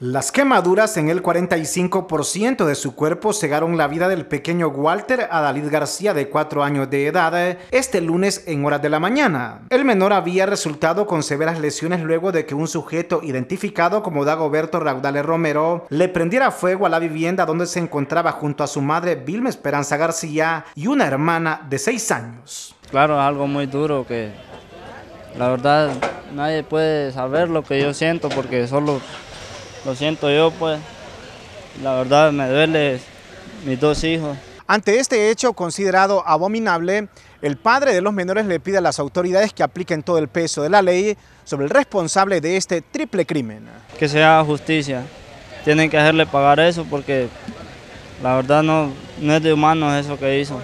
Las quemaduras en el 45% de su cuerpo cegaron la vida del pequeño Walter Adalid García de 4 años de edad este lunes en horas de la mañana. El menor había resultado con severas lesiones luego de que un sujeto identificado como Dagoberto Raudales Romero le prendiera fuego a la vivienda donde se encontraba junto a su madre Vilma Esperanza García y una hermana de 6 años. Claro, algo muy duro que la verdad nadie puede saber lo que yo siento porque solo lo siento yo, pues. La verdad me duele mis dos hijos. Ante este hecho considerado abominable, el padre de los menores le pide a las autoridades que apliquen todo el peso de la ley sobre el responsable de este triple crimen. Que sea justicia. Tienen que hacerle pagar eso porque la verdad no, no es de humanos eso que hizo.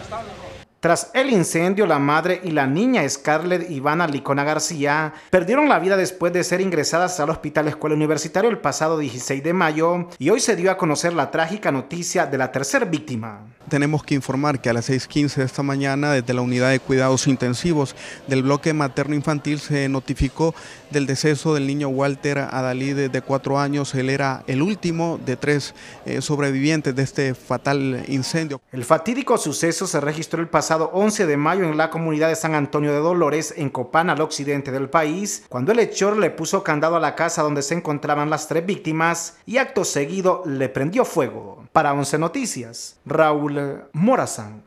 Tras el incendio, la madre y la niña Scarlett Ivana Licona García perdieron la vida después de ser ingresadas al Hospital Escuela Universitario el pasado 16 de mayo y hoy se dio a conocer la trágica noticia de la tercera víctima. Tenemos que informar que a las 6.15 de esta mañana desde la unidad de cuidados intensivos del bloque materno-infantil se notificó del deceso del niño Walter Adalí de 4 años. Él era el último de tres eh, sobrevivientes de este fatal incendio. El fatídico suceso se registró el pasado 11 de mayo en la comunidad de San Antonio de Dolores, en Copán, al occidente del país, cuando el hechor le puso candado a la casa donde se encontraban las tres víctimas y acto seguido le prendió fuego. Para 11 Noticias, Raúl Morazán.